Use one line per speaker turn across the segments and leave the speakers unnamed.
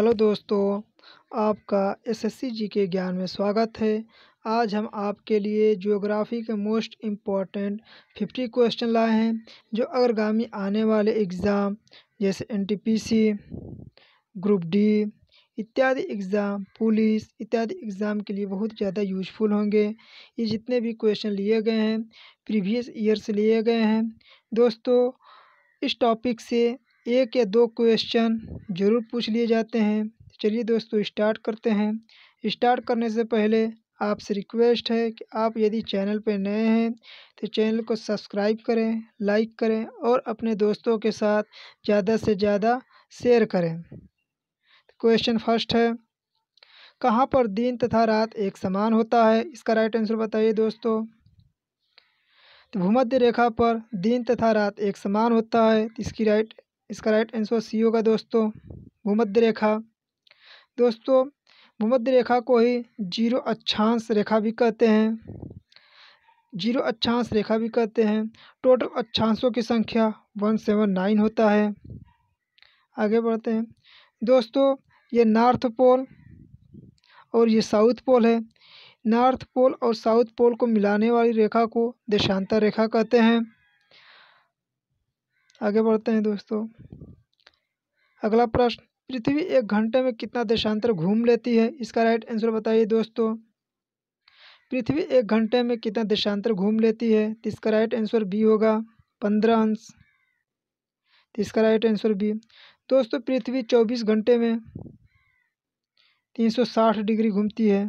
hello दोस्तों आपका SSC जी के ज्ञान में स्वागत है आज हम आपके लिए ज्योग्राफी के मोस्ट इम्पॉर्टेंट फिफ्टी क्वेश्चन लाए हैं जो अगरगामी आने वाले एग्ज़ाम जैसे एनटीपीसी ग्रुप डी इत्यादि एग्ज़ाम पुलिस इत्यादि एग्ज़ाम के लिए बहुत ज़्यादा यूजफुल होंगे ये जितने भी क्वेश्चन लिए गए हैं प्रीवियस ईयर से लिए गए हैं दोस्तों इस टॉपिक से एक या दो क्वेश्चन ज़रूर पूछ लिए जाते हैं चलिए दोस्तों स्टार्ट करते हैं स्टार्ट करने से पहले आपसे रिक्वेस्ट है कि आप यदि चैनल पर नए हैं तो चैनल को सब्सक्राइब करें लाइक करें और अपने दोस्तों के साथ ज़्यादा से ज़्यादा शेयर करें क्वेश्चन फर्स्ट है कहाँ पर दिन तथा रात एक समान होता है इसका राइट आंसर बताइए दोस्तों तो भूमध्य रेखा पर दिन तथा रात एक समान होता है इसकी राइट इसका राइट आंसर सी होगा दोस्तों भूमध्य रेखा दोस्तों भूमध्य रेखा को ही जीरो अक्षांश रेखा भी कहते हैं जीरो अक्षांश रेखा भी कहते हैं टोटल अक्षांशों की संख्या वन सेवन नाइन होता है आगे बढ़ते हैं दोस्तों ये नॉर्थ पोल और ये साउथ पोल है नॉर्थ पोल और साउथ पोल को मिलाने वाली रेखा को देशांतर रेखा कहते हैं आगे बढ़ते हैं दोस्तों अगला प्रश्न पृथ्वी एक घंटे में कितना देशांतर घूम लेती है इसका राइट आंसर बताइए दोस्तों पृथ्वी एक घंटे में कितना देशांतर घूम लेती है तो इसका राइट आंसर बी होगा पंद्रह अंश तो इसका राइट आंसर बी दोस्तों पृथ्वी चौबीस घंटे में तीन सौ साठ डिग्री घूमती है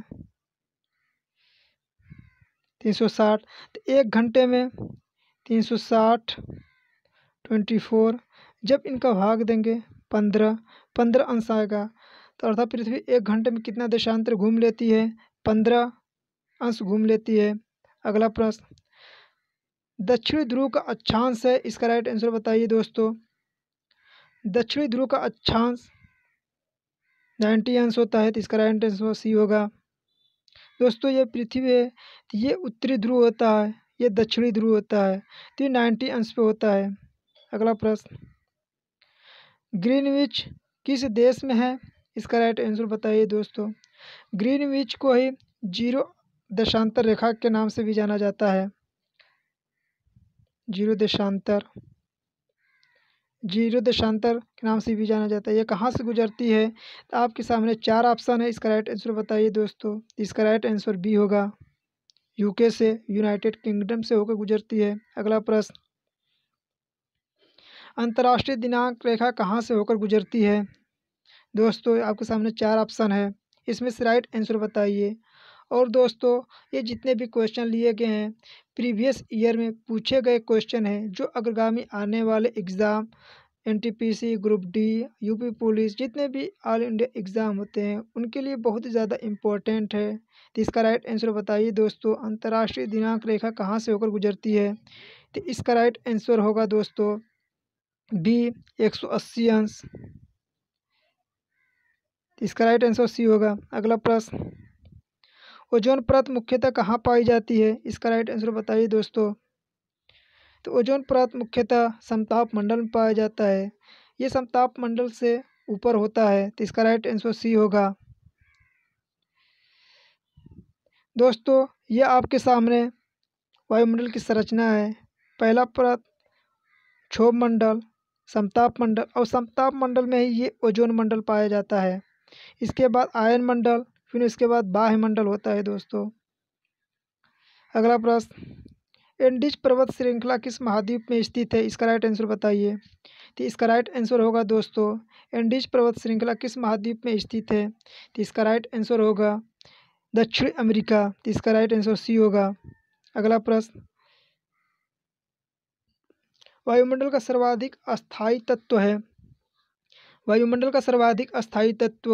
तीन सौ साठ तो एक घंटे में तीन सौ साठ ट्वेंटी फोर जब इनका भाग देंगे पंद्रह पंद्रह अंश आएगा तो अर्थात पृथ्वी एक घंटे में कितना देशांतर घूम लेती है पंद्रह अंश घूम लेती है अगला प्रश्न दक्षिणी ध्रुव का अक्षांश है इसका राइट आंसर बताइए दोस्तों दक्षिणी ध्रुव का अक्षांश नाइन्टी अंश होता है तो इसका राइट आंसर सी होगा दोस्तों ये पृथ्वी है तो ये उत्तरी ध्रुव होता है ये दक्षिणी ध्रुव होता है तो ये नाइन्टी अंश पे होता है अगला प्रश्न ग्रीनविच किस देश में है इसका राइट आंसर बताइए दोस्तों ग्रीनविच को ही जीरो दशांतर रेखा के नाम से भी जाना जाता है जीरो दशांतर जीरो दशांतर के नाम से भी जाना जाता है ये कहाँ से गुजरती है तो आपके सामने चार ऑप्शन है इसका राइट आंसर बताइए दोस्तों इसका राइट आंसर बी होगा यूके से यूनाइटेड किंगडम से होकर गुजरती है अगला प्रश्न अंतर्राष्ट्रीय दिनांक रेखा कहाँ से होकर गुजरती है दोस्तों आपके सामने चार ऑप्शन है इसमें से राइट आंसर बताइए और दोस्तों ये जितने भी क्वेश्चन लिए गए हैं प्रीवियस ईयर में पूछे गए क्वेश्चन हैं जो अग्रगामी आने वाले exam NTPC group D UP police जितने भी ऑल इंडिया एग्ज़ाम होते हैं उनके लिए बहुत ही ज़्यादा इम्पोर्टेंट है तो इसका राइट आंसर बताइए दोस्तों अंतर्राष्ट्रीय दिनांक रेखा कहाँ से होकर गुजरती है तो इसका राइट आंसर होगा दोस्तों बी एक सौ अस्सी अंश इसका राइट आंसर सी होगा अगला प्रश्न ओजोन परत मुख्यतः कहाँ पाई जाती है इसका राइट आंसर बताइए दोस्तों तो ओजोन परत मुख्यतः समताप मंडल में पाया जाता है ये समताप मंडल से ऊपर होता है तो इसका राइट आंसर सी होगा दोस्तों यह आपके सामने वायुमंडल की संरचना है पहला परत क्षोभ मंडल समताप मंडल और समताप मंडल में ही ये ओजोन मंडल पाया जाता है इसके बाद आयन मंडल फिर इसके बाद बाह्य मंडल होता है दोस्तों अगला प्रश्न एंडिज पर्वत श्रृंखला किस महाद्वीप में स्थित है इसका राइट आंसर बताइए तो इसका राइट आंसर होगा दोस्तों एंडिज पर्वत श्रृंखला किस महाद्वीप में स्थित है तो इसका राइट आंसर होगा दक्षिण अमेरिका तो इसका राइट आंसर सी होगा अगला प्रश्न वायुमंडल का सर्वाधिक अस्थायी तत्व है वायुमंडल का सर्वाधिक अस्थायी तत्व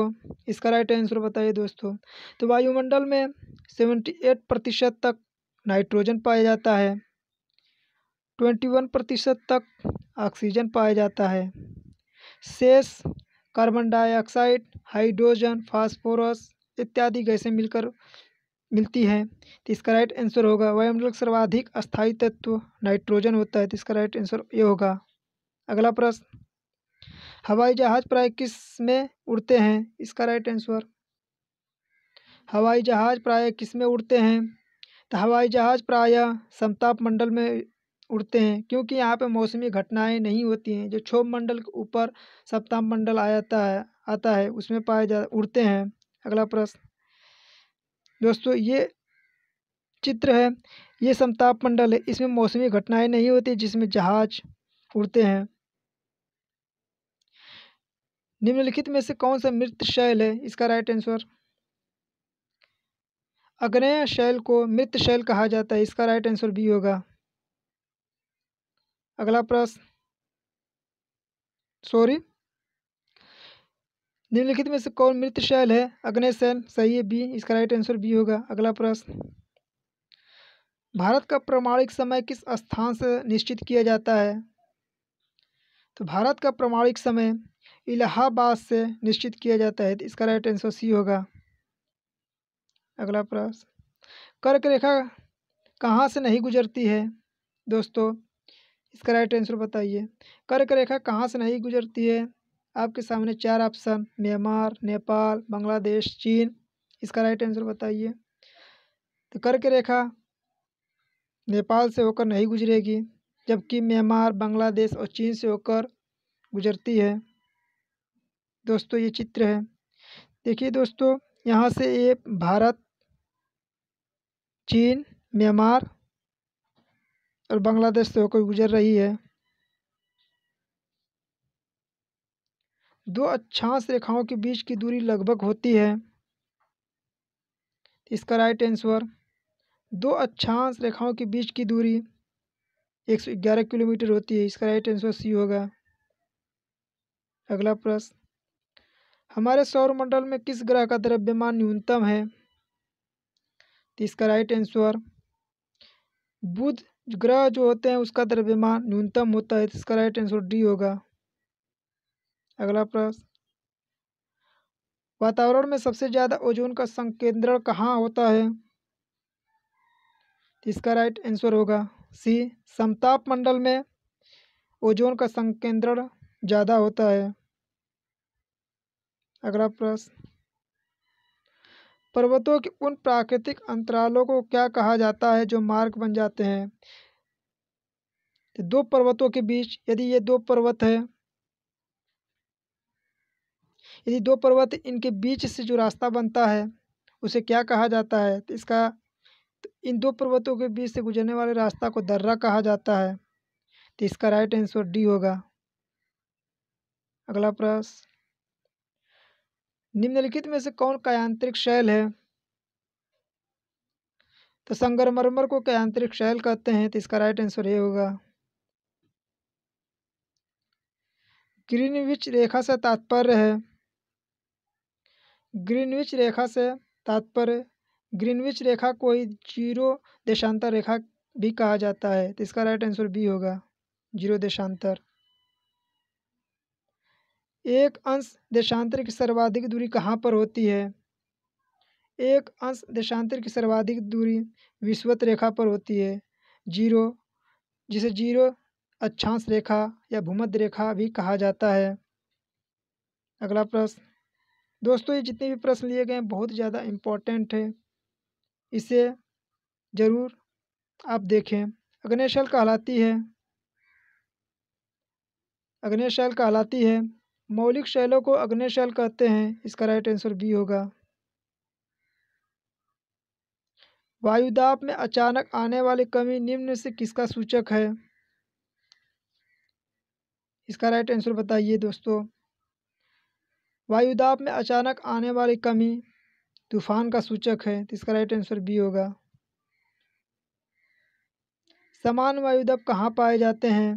इसका राइट आंसर बताइए दोस्तों तो वायुमंडल में सेवेंटी एट प्रतिशत तक नाइट्रोजन पाया जाता है ट्वेंटी वन प्रतिशत तक ऑक्सीजन पाया जाता है शेष कार्बन डाइऑक्साइड हाइड्रोजन फास्फोरस इत्यादि गैसें मिलकर मिलती है तो इसका राइट आंसर होगा वायुमंडल का सर्वाधिक अस्थायी तत्व नाइट्रोजन होता है तो इसका राइट आंसर ये होगा अगला प्रश्न हवाई जहाज प्राय किस में उड़ते हैं इसका राइट आंसर हवाई जहाज प्राय किस में उड़ते हैं तो हवाई जहाज प्राय समताप मंडल में उड़ते हैं क्योंकि यहाँ पे मौसमी घटनाएं नहीं होती हैं जो क्षोभ मंडल के ऊपर सप्ताह मंडल आ जाता है आता है उसमें पाए जा उड़ते हैं अगला प्रश्न दोस्तों ये चित्र है ये समताप मंडल है इसमें मौसमी घटनाएं नहीं होती जिसमें जहाज उड़ते हैं निम्नलिखित में से कौन सा मृत शैल है इसका राइट आंसर अग्नेय शैल को मृत शैल कहा जाता है इसका राइट आंसर बी होगा अगला प्रश्न सॉरी निम्नलिखित में से कौन मृत शैल है अग्नय शैल सही है बी इसका राइट आंसर बी होगा अगला प्रश्न भारत का प्रमाणिक समय किस स्थान से निश्चित किया जाता है तो भारत का प्रमाणिक समय इलाहाबाद से निश्चित किया जाता है तो इसका राइट आंसर सी होगा अगला प्रश्न कर्क रेखा कहाँ से नहीं गुजरती है दोस्तों इसका राइट आंसर बताइए कर्क रेखा कहाँ से नहीं गुजरती है आपके सामने चार ऑप्शन म्यांमार नेपाल बांग्लादेश चीन इसका राइट आंसर बताइए तो कर्क रेखा नेपाल से होकर नहीं गुजरेगी जबकि म्यांमार बांग्लादेश और चीन से होकर गुजरती है दोस्तों ये चित्र है देखिए दोस्तों यहाँ से ये भारत चीन म्यांमार और बांग्लादेश से होकर गुजर रही है दो अक्षांश रेखाओं के बीच की दूरी लगभग होती है इसका राइट आंसर दो अक्षांश रेखाओं के बीच की दूरी एक सौ ग्यारह किलोमीटर होती है इसका राइट आंसर सी होगा अगला प्रश्न हमारे सौर मंडल में किस ग्रह का द्रव्यमान न्यूनतम है तो इसका राइट आंसर बुध ग्रह जो होते हैं उसका द्रव्यमान न्यूनतम होता है तो इसका राइट आंसर डी होगा अगला प्रश्न वातावरण में सबसे ज़्यादा ओजोन का संकेंद्रण कहाँ होता है इसका राइट आंसर होगा सी समताप मंडल में ओजोन का संकेंद्रण ज़्यादा होता है अगला प्रश्न पर्वतों के उन प्राकृतिक अंतरालों को क्या कहा जाता है जो मार्ग बन जाते हैं तो दो पर्वतों के बीच यदि ये दो पर्वत हैं यदि दो पर्वत इनके बीच से जो रास्ता बनता है उसे क्या कहा जाता है तो इसका तो इन दो पर्वतों के बीच से गुजरने वाले रास्ता को दर्रा कहा जाता है तो इसका राइट आंसर डी होगा अगला प्रश्न निम्नलिखित में से कौन कायांत्रिक शैल है तो संगरमरमर को कायांत्रिक शैल कहते हैं तो इसका राइट आंसर ये होगा ग्रीनविच रेखा से तात्पर्य है ग्रीनविच रेखा से तात्पर्य ग्रीनविच रेखा को ही जीरो देशांतर रेखा भी कहा जाता है तो इसका राइट आंसर बी होगा जीरो देशांतर एक अंश देशांतर की सर्वाधिक दूरी कहाँ पर होती है एक अंश देशांतर की सर्वाधिक दूरी विश्वत रेखा पर होती है जीरो जिसे जीरो अक्षांश रेखा या भूमध्य रेखा भी कहा जाता है अगला प्रश्न दोस्तों ये जितने भी प्रश्न लिए गए हैं बहुत ज़्यादा इम्पोर्टेंट है इसे ज़रूर आप देखें अग्नेशल कहलाती है अग्नेशैल कहलाती है मौलिक शैलों को अग्नेशैल कहते हैं इसका राइट आंसर बी होगा वायुदाब में अचानक आने वाली कमी निम्न से किसका सूचक है इसका राइट आंसर बताइए दोस्तों वायुदाब में अचानक आने वाली कमी तूफान का सूचक है तो इसका राइट आंसर बी होगा समान वायुदाब कहाँ पाए जाते हैं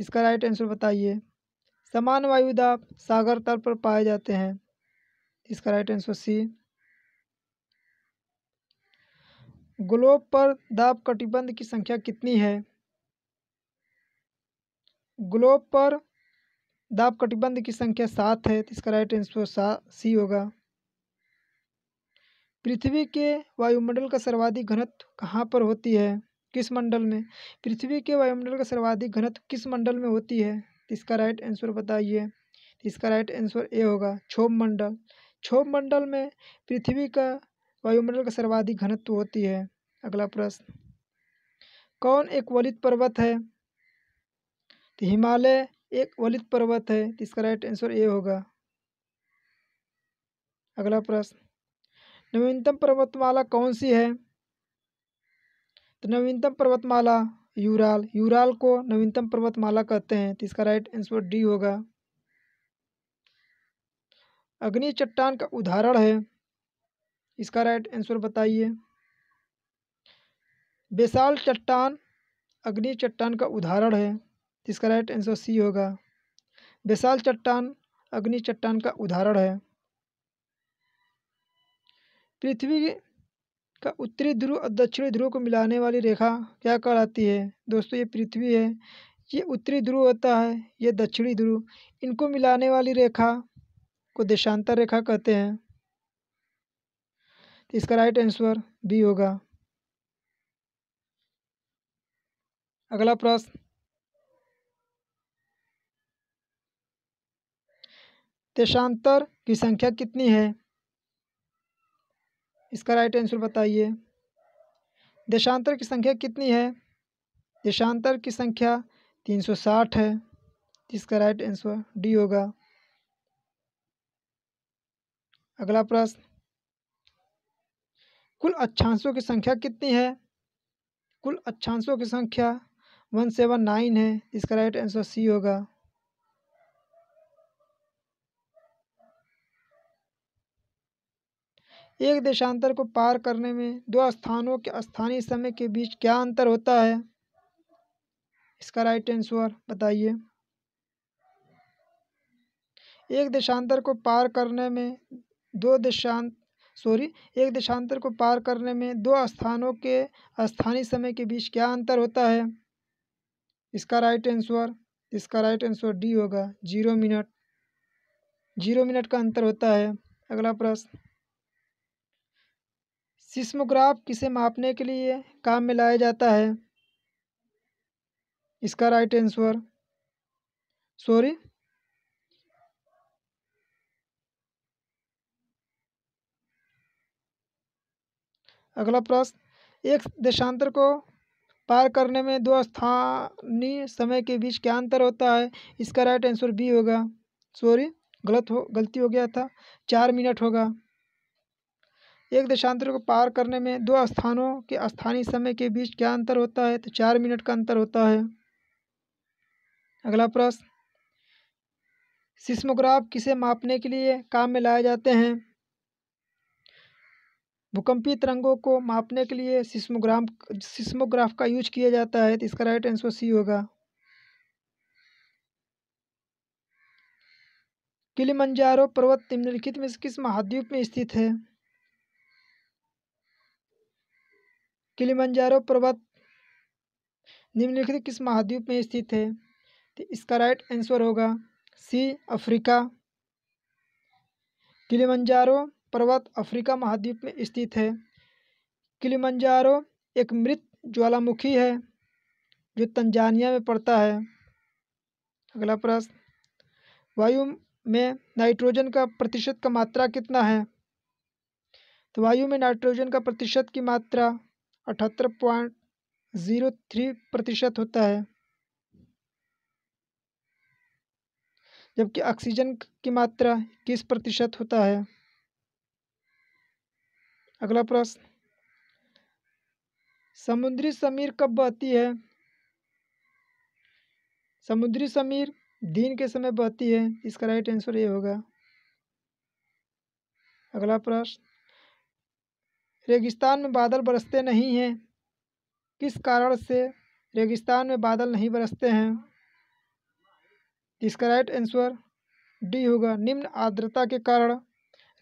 इसका राइट आंसर बताइए समान वायुदाब सागर तल पर पाए जाते हैं इसका राइट आंसर सी ग्लोब पर दाब कटिबंध की संख्या कितनी है ग्लोब पर दाब कटिबंध की संख्या सात है तो इसका राइट आंसर सा सी होगा पृथ्वी के वायुमंडल का सर्वाधिक घनत्व कहाँ पर होती है किस मंडल में पृथ्वी के वायुमंडल का सर्वाधिक घनत्व किस मंडल में होती है तो इसका राइट आंसर बताइए तो इसका राइट आंसर ए होगा क्षोभ मंडल क्षोभ मंडल में पृथ्वी का वायुमंडल का सर्वाधिक घनत्व होती है अगला प्रश्न कौन एक वलित पर्वत है तो हिमालय एक वलित पर्वत है इसका राइट आंसर ए होगा अगला प्रश्न नवीनतम पर्वतमाला कौन सी है तो नवीनतम पर्वतमाला यूराल यूराल को नवीनतम पर्वतमाला कहते हैं तो इसका राइट आंसर डी होगा अग्नि चट्टान का उदाहरण है इसका राइट आंसर बताइए बेसाल चट्टान अग्नि चट्टान का उदाहरण है जिसका इसका राइट आंसर सी होगा विशाल चट्टान अग्नि चट्टान का उदाहरण है पृथ्वी का उत्तरी ध्रुव और दक्षिणी ध्रुव को मिलाने वाली रेखा क्या कहलाती है दोस्तों ये पृथ्वी है ये उत्तरी ध्रुव होता है ये दक्षिणी ध्रुव इनको मिलाने वाली रेखा को देशांतर रेखा कहते हैं तो इसका राइट आंसर बी होगा अगला प्रश्न देशांतर की संख्या कितनी है इसका राइट आंसर बताइए देशांतर की संख्या कितनी है देशांतर की संख्या तीन सौ साठ है इसका राइट आंसर डी होगा अगला प्रश्न कुल अच्छांशों की संख्या कितनी है कुल अच्छांशों की संख्या वन सेवन नाइन है इसका राइट आंसर सी होगा एक देशांतर को पार करने में दो स्थानों के स्थानीय समय के बीच क्या अंतर होता है इसका राइट आंसर बताइए एक देशांतर को पार करने में दो देशांत सॉरी एक देशांतर को पार करने में दो स्थानों के स्थानीय समय के बीच क्या अंतर होता है इसका राइट आंसर इसका राइट आंसर डी होगा जीरो मिनट जीरो मिनट का अंतर होता है अगला प्रश्न सिस्मोग्राफ किसे मापने के लिए काम में लाया जाता है इसका राइट आंसर सॉरी अगला प्रश्न एक देशांतर को पार करने में दो स्थानीय समय के बीच क्या अंतर होता है इसका राइट आंसर बी होगा सॉरी गलत हो गलती हो गया था चार मिनट होगा एक देशांतर को पार करने में दो स्थानों के स्थानीय समय के बीच क्या अंतर होता है तो चार मिनट का अंतर होता है अगला प्रश्न सिस्मोग्राफ किसे मापने के लिए काम में लाए जाते हैं भूकंपीय तरंगों को मापने के लिए सिस्मोग्राम सिस्मोग्राफ का यूज किया जाता है तो इसका राइट आंसर सी होगा किलिमंजारो पर्वत निम्नलिखित में किस महाद्वीप में स्थित है किलिमंजारो पर्वत निम्नलिखित किस महाद्वीप में स्थित है तो इसका राइट आंसर होगा सी अफ्रीका किलिमंजारो पर्वत अफ्रीका महाद्वीप में स्थित है किलिमंजारो एक मृत ज्वालामुखी है जो तंजानिया में पड़ता है अगला प्रश्न वायु में नाइट्रोजन का प्रतिशत का मात्रा कितना है तो वायु में नाइट्रोजन का प्रतिशत की मात्रा अठहत्तर पॉइंट जीरो थ्री प्रतिशत होता है जबकि ऑक्सीजन की मात्रा किस प्रतिशत होता है अगला प्रश्न समुद्री समीर कब बहती है समुद्री समीर दिन के समय बहती है इसका राइट आंसर ये होगा अगला प्रश्न रेगिस्तान में बादल बरसते नहीं हैं किस कारण से रेगिस्तान में बादल नहीं बरसते हैं इसका राइट आंसर डी होगा निम्न आर्द्रता के कारण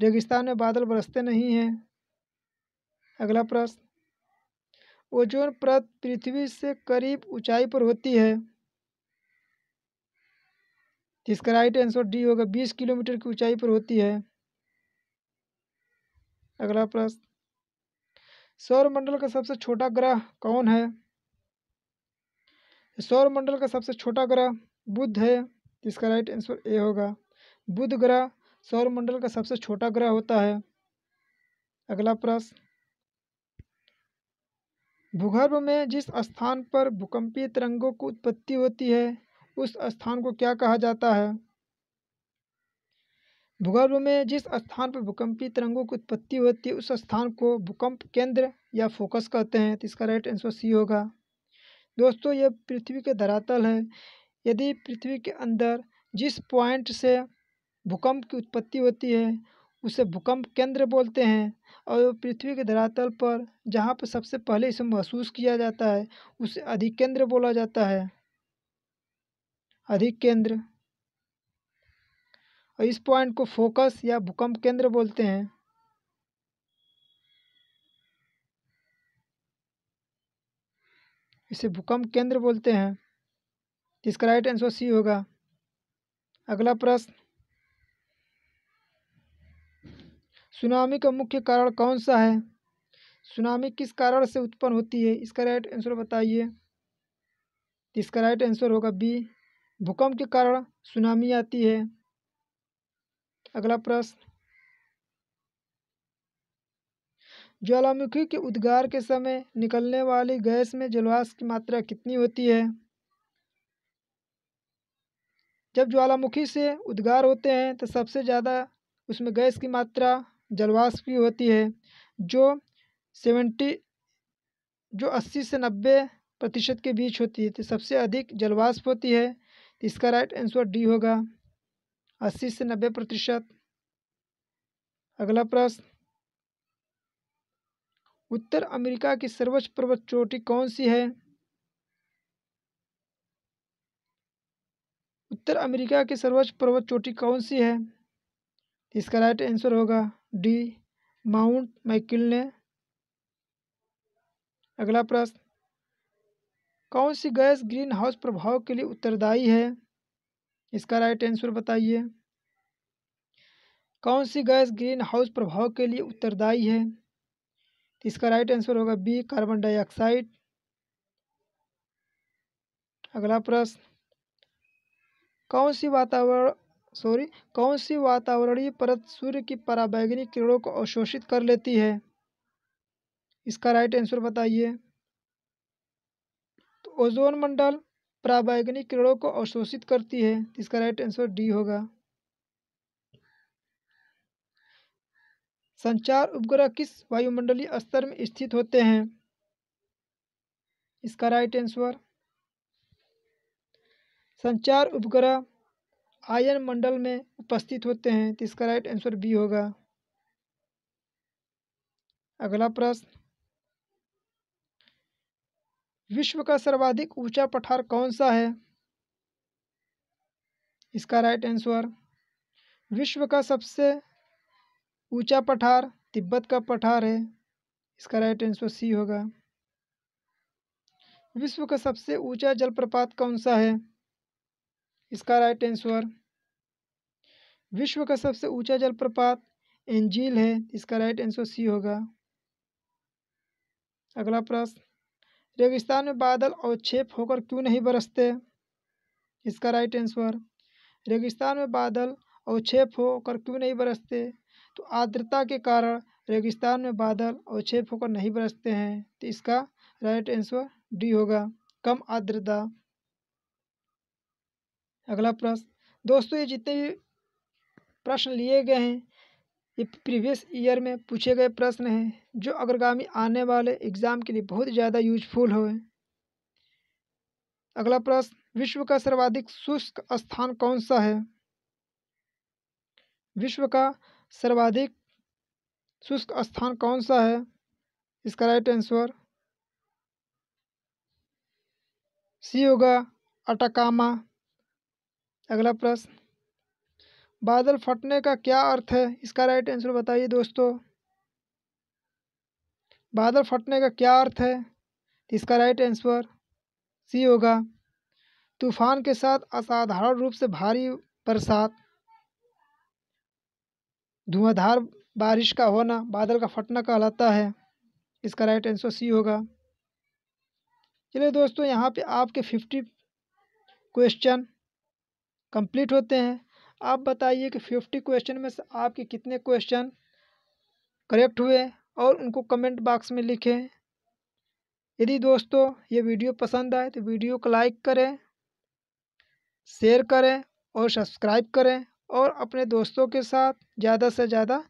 रेगिस्तान में बादल बरसते नहीं हैं अगला प्रश्न ओजोन परत पृथ्वी से करीब ऊंचाई पर होती है इसका राइट आंसर डी होगा बीस किलोमीटर की ऊंचाई पर होती है अगला प्रश्न सौरमंडल का सबसे छोटा ग्रह कौन है सौरमंडल का सबसे छोटा ग्रह बुध है इसका राइट आंसर ए होगा बुध ग्रह सौरमंडल का सबसे छोटा ग्रह होता है अगला प्रश्न भूगर्भ में जिस स्थान पर भूकंपीय तरंगों की उत्पत्ति होती है उस स्थान को क्या कहा जाता है भूगर्भ में जिस स्थान पर भूकंपी तरंगों की उत्पत्ति होती है उस स्थान को भूकंप केंद्र या फोकस कहते हैं तो इसका राइट आंसर सी होगा दोस्तों यह पृथ्वी के धरातल है यदि पृथ्वी के अंदर जिस पॉइंट से भूकंप की उत्पत्ति होती है उसे भूकंप केंद्र बोलते हैं और पृथ्वी के धरातल पर जहाँ पर सबसे पहले इसे महसूस किया जाता है उसे अधिकेंद्र बोला जाता है अधिक केंद्र और इस पॉइंट को फोकस या भूकंप केंद्र बोलते हैं इसे भूकंप केंद्र बोलते हैं जिसका राइट आंसर सी होगा अगला प्रश्न सुनामी का मुख्य कारण कौन सा है सुनामी किस कारण से उत्पन्न होती है इसका राइट आंसर बताइए इसका राइट आंसर होगा बी भूकंप के कारण सुनामी आती है अगला प्रश्न ज्वालामुखी के उद्गार के समय निकलने वाली गैस में जलवाष्प की मात्रा कितनी होती है जब ज्वालामुखी से उद्गार होते हैं तो सबसे ज़्यादा उसमें गैस की मात्रा जलवाष्प की होती है जो सेवेंटी जो अस्सी से नब्बे प्रतिशत के बीच होती है तो सबसे अधिक जलवाष्प होती है तो इसका राइट आंसर डी होगा अस्सी से नब्बे प्रतिशत अगला प्रश्न उत्तर अमेरिका की सर्वोच्च पर्वत चोटी कौन सी है उत्तर अमेरिका की सर्वोच्च पर्वत चोटी कौन सी है इसका राइट आंसर होगा डी माउंट माइकिल ने अगला प्रश्न कौन सी गैस ग्रीन हाउस प्रभाव के लिए उत्तरदायी है इसका राइट आंसर बताइए कौन सी गैस ग्रीन हाउस प्रभाव के लिए उत्तरदायी है तो इसका राइट आंसर होगा बी कार्बन डाइऑक्साइड अगला प्रश्न कौन सी वातावरण सॉरी कौन सी वातावरणीय परत सूर्य की पराबैगनी किरणों को अवशोषित कर लेती है इसका राइट आंसर बताइए तो ओजोन मंडल पराबैगनी किरणों को अवशोषित करती है तो इसका राइट आंसर डी होगा संचार उपग्रह किस वायुमंडलीय स्तर में स्थित होते हैं इसका राइट आंसर संचार उपग्रह आयन मंडल में उपस्थित होते हैं तो इसका राइट आंसर बी होगा अगला प्रश्न विश्व का सर्वाधिक ऊंचा पठार कौन सा है इसका राइट आंसर विश्व का सबसे ऊंचा पठार तिब्बत का पठार है इसका राइट आंसर सी होगा विश्व का सबसे ऊंचा जलप्रपात कौन सा है इसका राइट आंसर विश्व का सबसे ऊंचा जलप्रपात एंजील है इसका राइट आंसर सी होगा अगला प्रश्न रेगिस्तान में बादल और छेप होकर क्यों नहीं बरसते इसका राइट आंसर रेगिस्तान में बादल और छेप होकर क्यों नहीं बरसते तो आर्द्रता के कारण रेगिस्तान में बादल और छेप होकर नहीं बरसते हैं तो इसका राइट आंसर डी होगा कम आर्द्रता अगला प्रश्न दोस्तों ये जितने भी प्रश्न लिए गए हैं ये प्रीवियस ईयर में पूछे गए प्रश्न हैं जो अग्रगामी आने वाले एग्जाम के लिए बहुत ज़्यादा यूजफुल हो अगला प्रश्न विश्व का सर्वाधिक शुष्क स्थान कौन सा है विश्व का सर्वाधिक शुष्क स्थान कौन सा है इसका राइट आंसर सी होगा अटकामा अगला प्रश्न बादल फटने का क्या अर्थ है इसका राइट आंसर बताइए दोस्तों बादल फटने का क्या अर्थ है इसका राइट आंसर सी होगा तूफान के साथ असाधारण रूप से भारी बरसात धुआंधार बारिश का होना बादल का फटना कहलाता है इसका राइट आंसर सी होगा चलिए दोस्तों यहाँ पे आपके फिफ्टी क्वेश्चन कंप्लीट होते हैं आप बताइए कि फिफ्टी क्वेश्चन में से आपके कितने क्वेश्चन करेक्ट हुए और उनको कमेंट बॉक्स में लिखें यदि दोस्तों ये वीडियो पसंद आए तो वीडियो को लाइक करें शेयर करें और सब्सक्राइब करें और अपने दोस्तों के साथ ज़्यादा से ज़्यादा